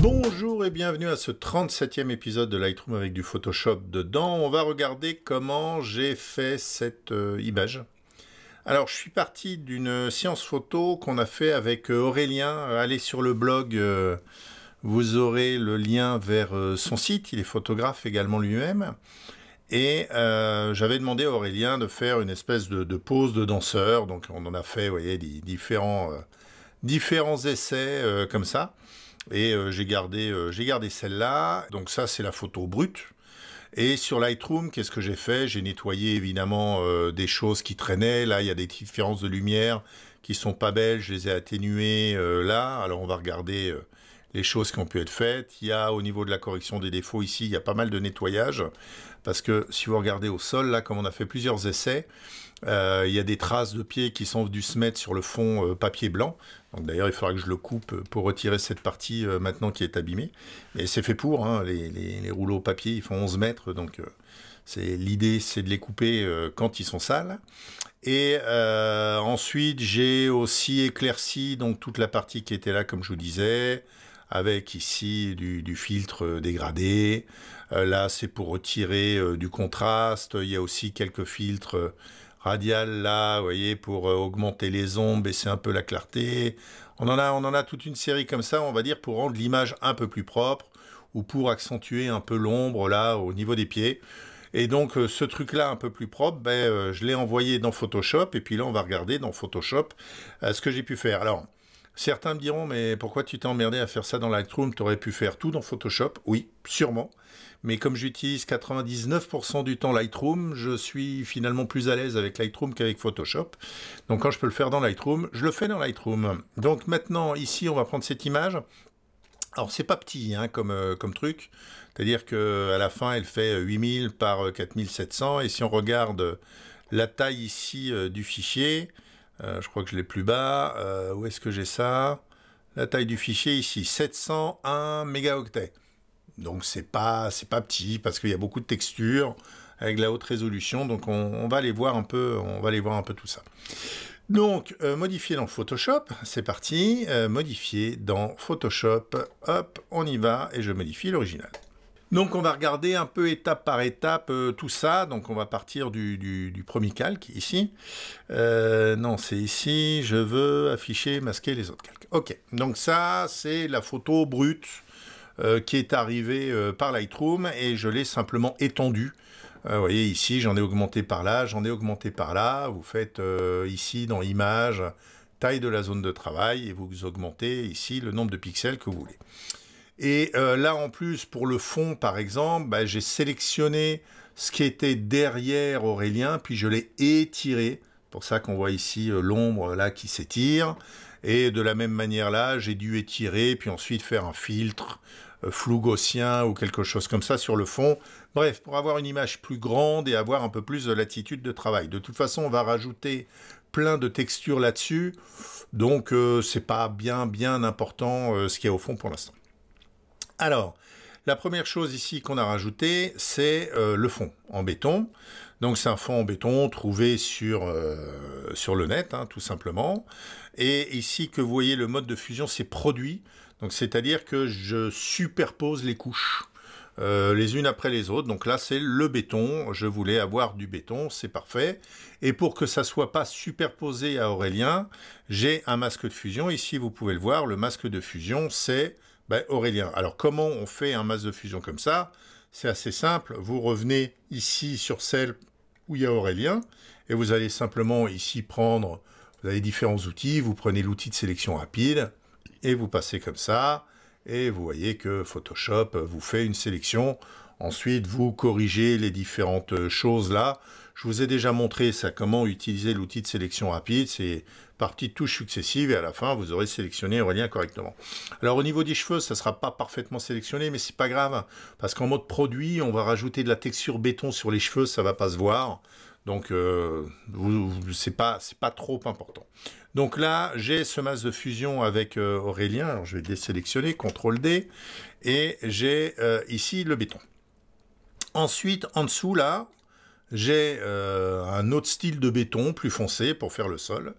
Bonjour et bienvenue à ce 37e épisode de Lightroom avec du Photoshop dedans. On va regarder comment j'ai fait cette euh, image. Alors je suis parti d'une séance photo qu'on a fait avec euh, Aurélien. Allez sur le blog, euh, vous aurez le lien vers son site. Il est photographe également lui-même. Et j'avais demandé à Aurélien de faire une espèce de, pose de danseur. Donc on en a fait, différents essais comme ça. Et euh, j'ai gardé, euh, j'ai gardé celle-là. Donc ça, c'est la photo brute. Et sur Lightroom, qu'est-ce que j'ai fait J'ai nettoyé évidemment euh, des choses qui traînaient. Là, il y a des différences de lumière qui ne sont pas belles. Je les ai atténuées là. Alors, on va regarder les choses qui ont pu être faites. Il y a au niveau de la correction des défauts ici, il y a pas mal de nettoyage. Parce que si vous regardez au sol, là, comme on a fait plusieurs essais, euh, il y a des traces de pieds qui sont venues se mettre sur le fond euh, papier blanc. Donc d'ailleurs, il faudra que je le coupe pour retirer cette partie euh, maintenant qui est abîmée. et c'est fait pour, hein. les, rouleaux papier, ils font 11 mètres, donc c'est l'idée, c'est de les couper quand ils sont sales. Et ensuite, j'ai aussi éclairci donc toute la partie qui était là, comme je vous disais avec ici du, filtre dégradé. Euh, là, c'est pour retirer euh, du contraste. Il y a aussi quelques filtres radial là, vous voyez, pour euh, augmenter les ombres, baisser un peu la clarté. On en, a, on en a toute une série comme ça, on va dire, pour rendre l'image un peu plus propre ou pour accentuer un peu l'ombre là au niveau des pieds. Et donc ce truc-là un peu plus propre, ben, je l'ai envoyé dans Photoshop et puis là on va regarder dans Photoshop ce que j'ai pu faire. Alors Certains me diront, mais pourquoi tu t'es emmerdé à faire ça dans Lightroom Tu aurais pu faire tout dans Photoshop. Oui, sûrement. Mais comme j'utilise 99% du temps Lightroom, je suis finalement plus à l'aise avec Lightroom qu'avec Photoshop. Donc quand je peux le faire dans Lightroom, je le fais dans Lightroom. Donc maintenant, ici, on va prendre cette image. Alors c'est pas petit hein, comme, euh, comme truc, c'est-à-dire que à la fin elle fait 8000 euh, par 4700 euh, et si on regarde la taille ici du fichier, euh, je crois que je l'ai plus bas. Euh, où est-ce que j'ai ça La taille du fichier ici, 701 mégaoctets. Donc c'est pas c'est pas petit parce qu'il y a beaucoup de textures avec la haute résolution. Donc on, va aller voir un peu on va aller voir un peu tout ça. Donc euh, modifier dans Photoshop, c'est parti. modifier dans Photoshop, hop, on y va et je modifie l'original. Donc on va regarder un peu étape par étape euh, tout ça. Donc on va partir du, premier calque ici. Euh, non, c'est ici. Je veux afficher, masquer les autres calques. Ok. Donc ça, c'est la photo brute euh, qui est arrivée par Lightroom et je l'ai simplement étendue. vous voyez ici, j'en ai augmenté par là, j'en ai augmenté par là. Vous faites ici dans Image, taille de la zone de travail et vous augmentez ici le nombre de pixels que vous voulez. Et euh, là, en plus, pour le fond, par exemple, bah, j'ai sélectionné ce qui était derrière Aurélien, puis je l'ai étiré. pour ça qu'on voit ici euh, l'ombre là qui s'étire. Et de la même manière là, j'ai dû étirer, puis ensuite faire un filtre euh, flou gaussien ou quelque chose comme ça sur le fond. Bref, pour avoir une image plus grande et avoir un peu plus de latitude de travail. De toute façon, on va rajouter plein de textures là-dessus, donc c'est pas bien bien important ce qu'il y a au fond pour l'instant. Alors, la première chose ici qu'on a rajouté, c'est euh, le fond en béton. Donc c'est un fond en béton trouvé sur, euh, sur le net, hein, tout simplement. Et ici que vous voyez le mode de fusion, c'est produit. Donc c'est-à-dire que je superpose les couches. Euh, les unes après les autres. Donc là, c'est le béton. Je voulais avoir du béton, c'est parfait. Et pour que ça ne soit pas superposé à Aurélien, j'ai un masque de fusion. Ici, vous pouvez le voir, le masque de fusion, c'est ben, Aurélien, alors comment on fait un masque de fusion comme ça C'est assez simple. Vous revenez ici sur celle où il y a Aurélien et vous allez simplement ici prendre, vous avez différents outils, vous prenez l'outil de sélection rapide et vous passez comme ça et vous voyez que Photoshop vous fait une sélection. Ensuite, vous corrigez les différentes choses là. Je vous ai déjà montré ça, comment utiliser l'outil de sélection rapide. C'est par petites touches successives et à la fin, vous aurez sélectionné Aurélien correctement. Alors au niveau des cheveux, ça ne sera pas parfaitement sélectionné, mais c'est pas grave parce qu'en mode produit, on va rajouter de la texture béton sur les cheveux, ça va pas se voir. Donc, ce euh, c'est pas, pas trop important. Donc là, j'ai ce masque de fusion avec euh, Aurélien. Alors, je vais désélectionner, CTRL D. Et j'ai euh, ici le béton. Ensuite, en dessous, là, j'ai euh, un autre style de béton plus foncé pour faire le sol.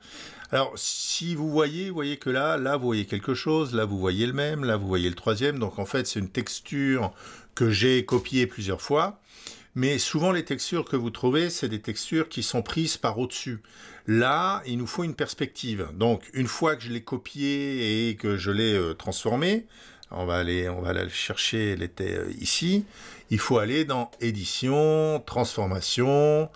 Alors, si vous voyez, vous voyez que là, là, vous voyez quelque chose, là, vous voyez le même, là, vous voyez le troisième. Donc, en fait, c'est une texture que j'ai copiée plusieurs fois. Mais souvent, les textures que vous trouvez, c'est des textures qui sont prises par au-dessus. Là, il nous faut une perspective. Donc, une fois que je l'ai copié et que je l'ai euh, transformé on va aller, on va chercher, elle était euh, ici. Il faut aller dans édition, transformation,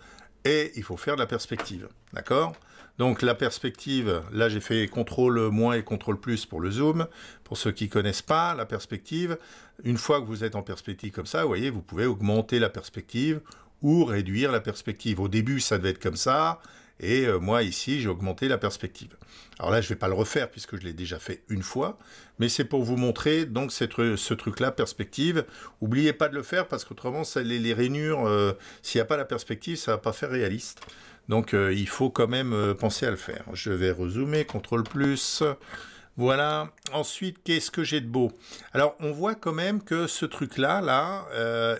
et il faut faire de la perspective. D'accord Donc la perspective, là j'ai fait contrôle moins et contrôle plus pour le zoom. Pour ceux qui ne connaissent pas la perspective, une fois que vous êtes en perspective comme ça, vous voyez, vous pouvez augmenter la perspective ou réduire la perspective. Au début, ça devait être comme ça. Et euh, moi, ici, j'ai augmenté la perspective. Alors là, je ne vais pas le refaire puisque je l'ai déjà fait une fois, mais c'est pour vous montrer donc euh, ce truc-là, perspective. Oubliez pas de le faire parce qu'autrement, les, les rainures, euh, s'il n'y a pas la perspective, ça ne va pas faire réaliste. Donc il faut quand même penser à le faire. Je vais rezoomer, CTRL plus. Voilà. Ensuite, qu'est-ce que j'ai de beau Alors, on voit quand même que ce truc là, là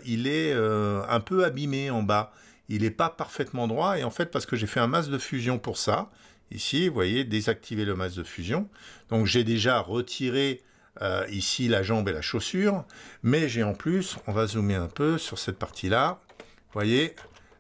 il est un peu abîmé en bas il n'est pas parfaitement droit. Et en fait, parce que j'ai fait un masse de fusion pour ça, ici, vous voyez, désactiver le masque de fusion. Donc j'ai déjà retiré euh, ici la jambe et la chaussure, mais j'ai en plus, on va zoomer un peu sur cette partie-là, vous voyez,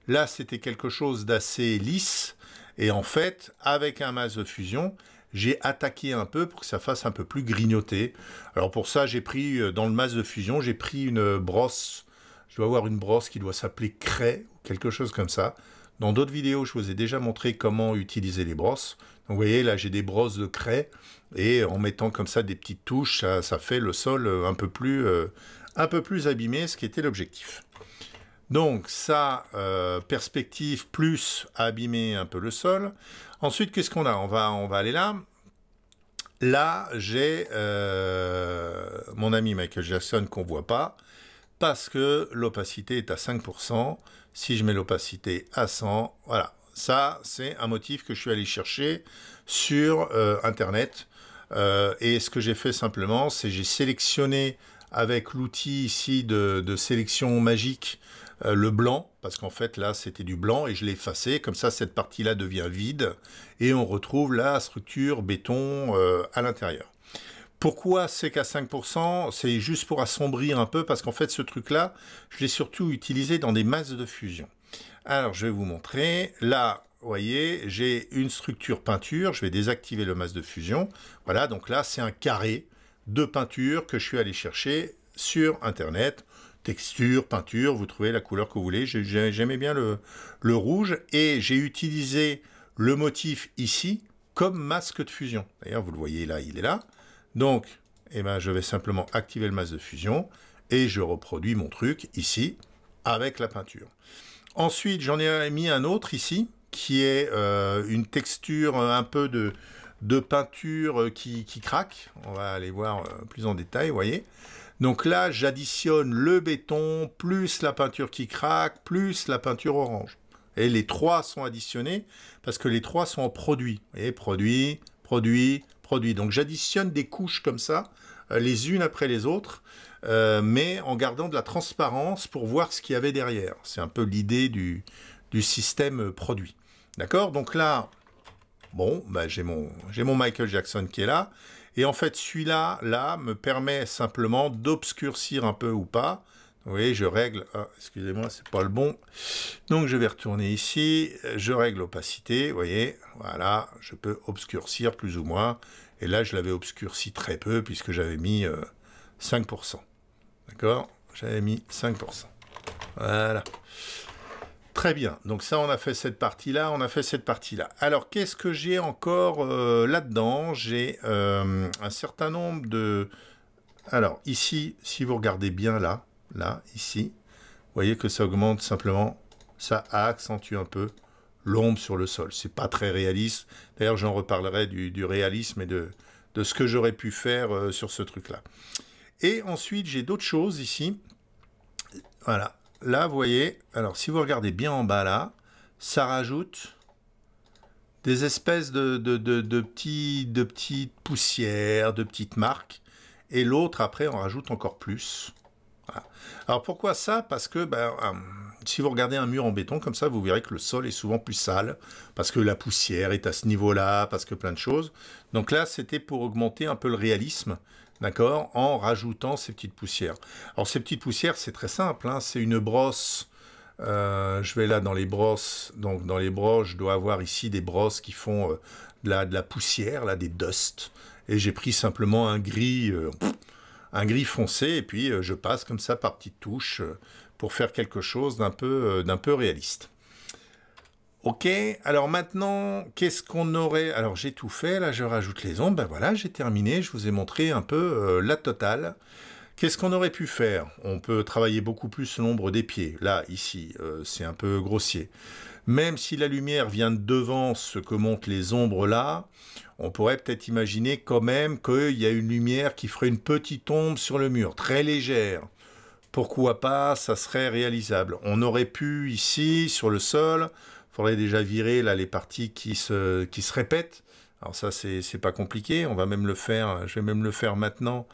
là c'était quelque chose d'assez lisse, et en fait, avec un mas de fusion, j'ai attaqué un peu pour que ça fasse un peu plus grignoter. Alors pour ça, j'ai pris, euh, dans le masque de fusion, j'ai pris une brosse je dois avoir une brosse qui doit s'appeler craie ou quelque chose comme ça. Dans d'autres vidéos, je vous ai déjà montré comment utiliser les brosses. vous voyez, là, j'ai des brosses de craie et en mettant comme ça des petites touches, ça, fait le sol euh, un peu plus, euh, un peu plus abîmé, ce qui était l'objectif. Donc ça, euh, perspective plus abîmer un peu le sol. Ensuite, qu'est-ce qu'on a on va, on va aller là. Là, j'ai mon ami Michael Jackson qu'on ne voit pas parce que l'opacité est à 5%. Si je mets l'opacité à 100, voilà. Ça, c'est un motif que je suis allé chercher sur euh, Internet. Euh, et ce que j'ai fait simplement, c'est j'ai sélectionné avec l'outil ici de, sélection magique euh, le blanc, parce qu'en fait là c'était du blanc et je l'ai effacé, comme ça cette partie là devient vide et on retrouve la structure béton à l'intérieur. Pourquoi c'est qu'à 5% C'est juste pour assombrir un peu, parce qu'en fait, ce truc-là, je l'ai surtout utilisé dans des masses de fusion. Alors, je vais vous montrer. Là, vous voyez, j'ai une structure peinture. Je vais désactiver le masque de fusion. Voilà, donc là, c'est un carré de peinture que je suis allé chercher sur Internet. Texture, peinture, vous trouvez la couleur que vous voulez. J'aimais bien le, le rouge et j'ai utilisé le motif ici comme masque de fusion. D'ailleurs, vous le voyez là, il est là. Donc, eh ben, je vais simplement activer le masque de fusion et je reproduis mon truc ici avec la peinture. Ensuite, j'en ai mis un autre ici qui est euh, une texture un peu de, peinture euh, qui, qui, craque. On va aller voir euh, plus en détail, vous voyez. Donc là, j'additionne le béton, plus la peinture qui craque, plus la peinture orange. Et les trois sont additionnés parce que les trois sont en produit. Vous voyez, produit, produit, donc j'additionne des couches comme ça, euh, les unes après les autres, euh, mais en gardant de la transparence pour voir ce qu'il y avait derrière. C'est un peu l'idée du, système euh, produit. D'accord Donc là, bon, bah, j'ai mon, mon Michael Jackson qui est là. Et en fait, celui-là, là, me permet simplement d'obscurcir un peu ou pas oui, je règle. Ah, excusez-moi, c'est pas le bon. Donc, je vais retourner ici. Je règle l'opacité. Vous voyez, voilà, je peux obscurcir plus ou moins. Et là, je l'avais obscurci très peu puisque j'avais mis 5%. Euh, D'accord J'avais mis 5%. Voilà. Très bien. Donc ça, on a fait cette partie-là, on a fait cette partie-là. Alors, qu'est-ce que j'ai encore euh, là-dedans J'ai euh, un certain nombre de... Alors, ici, si vous regardez bien là, là, ici, vous voyez que ça augmente simplement, ça accentue un peu l'ombre sur le sol. C'est pas très réaliste. D'ailleurs, j'en reparlerai du, réalisme et de, ce que j'aurais pu faire euh, sur ce truc-là. Et ensuite, j'ai d'autres choses ici. Voilà. Là, vous voyez, alors si vous regardez bien en bas là, ça rajoute des espèces de, de petites poussières, de petites marques. Et l'autre, après, on rajoute encore plus. Alors pourquoi ça Parce que ben, hum, si vous regardez un mur en béton comme ça, vous verrez que le sol est souvent plus sale, parce que la poussière est à ce niveau-là, parce que plein de choses. Donc là, c'était pour augmenter un peu le réalisme, d'accord, en rajoutant ces petites poussières. Alors ces petites poussières, c'est très simple, hein. c'est une brosse. Euh, je vais là dans les brosses, donc dans les brosses, je dois avoir ici des brosses qui font euh, de, la, poussière, là, des dusts. Et j'ai pris simplement un gris, euh, un gris foncé, et puis euh, je passe comme ça par petites touches euh, pour faire quelque chose d'un peu, euh, d'un peu réaliste. Ok, alors maintenant, qu'est-ce qu'on aurait Alors j'ai tout fait, là je rajoute les ombres, ben voilà, j'ai terminé, je vous ai montré un peu la totale. Qu'est-ce qu'on aurait pu faire On peut travailler beaucoup plus l'ombre des pieds. Là, ici, euh, c'est un peu grossier. Même si la lumière vient de devant ce que montrent les ombres là, on pourrait peut-être imaginer quand même qu'il y a une lumière qui ferait une petite ombre sur le mur, très légère. Pourquoi pas, ça serait réalisable. On aurait pu ici, sur le sol, il faudrait déjà virer là les parties qui se, qui se répètent, alors ça, c'est pas compliqué, on va même le faire, je vais même le faire maintenant.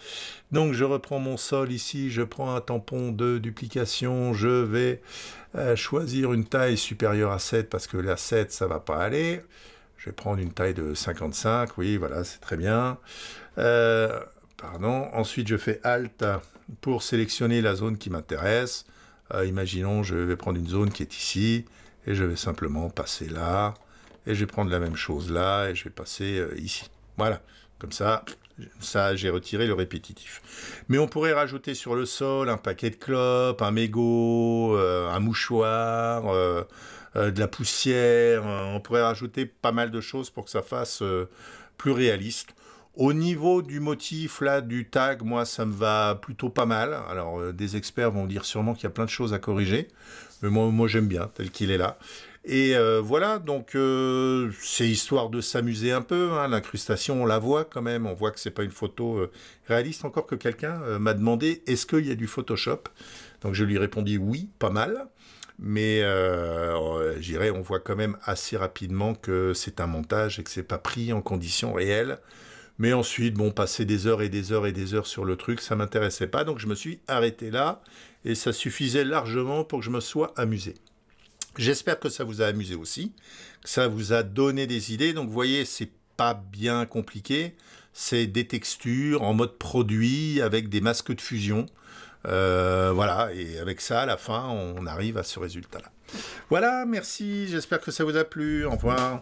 Donc je reprends mon sol ici, je prends un tampon de duplication, je vais euh, choisir une taille supérieure à 7 parce que la 7, ça va pas aller. Je vais prendre une taille de 55, oui, voilà, c'est très bien. Euh, pardon, ensuite je fais Alt pour sélectionner la zone qui m'intéresse. Euh, imaginons, je vais prendre une zone qui est ici, et je vais simplement passer là et je vais prendre la même chose là, et je vais passer euh, ici. Voilà, comme ça, ça, j'ai retiré le répétitif. Mais on pourrait rajouter sur le sol un paquet de clopes, un mégot, euh, un mouchoir, euh, de la poussière. On pourrait rajouter pas mal de choses pour que ça fasse plus réaliste. Au niveau du motif, là, du tag, moi, ça me va plutôt pas mal. Alors, des experts vont dire sûrement qu'il y a plein de choses à corriger. Mais moi, moi j'aime bien, tel qu'il est là. Et euh, voilà, donc euh, c'est histoire de s'amuser un peu. Hein, l'incrustation, on la voit quand même. On voit que ce n'est pas une photo euh, réaliste. Encore que quelqu'un m'a demandé est-ce qu'il y a du Photoshop Donc je lui répondis oui, pas mal. Mais j'irai, on voit quand même assez rapidement que c'est un montage et que c'est pas pris en conditions réelles. Mais ensuite, bon, passer des heures et des heures et des heures sur le truc, ça m'intéressait pas. Donc je me suis arrêté là et ça suffisait largement pour que je me sois amusé. J'espère que ça vous a amusé aussi, que ça vous a donné des idées. Donc, vous voyez, c'est pas bien compliqué. C'est des textures en mode produit avec des masques de fusion. Euh, voilà, et avec ça, à la fin, on arrive à ce résultat-là. Voilà, merci, j'espère que ça vous a plu. Au revoir.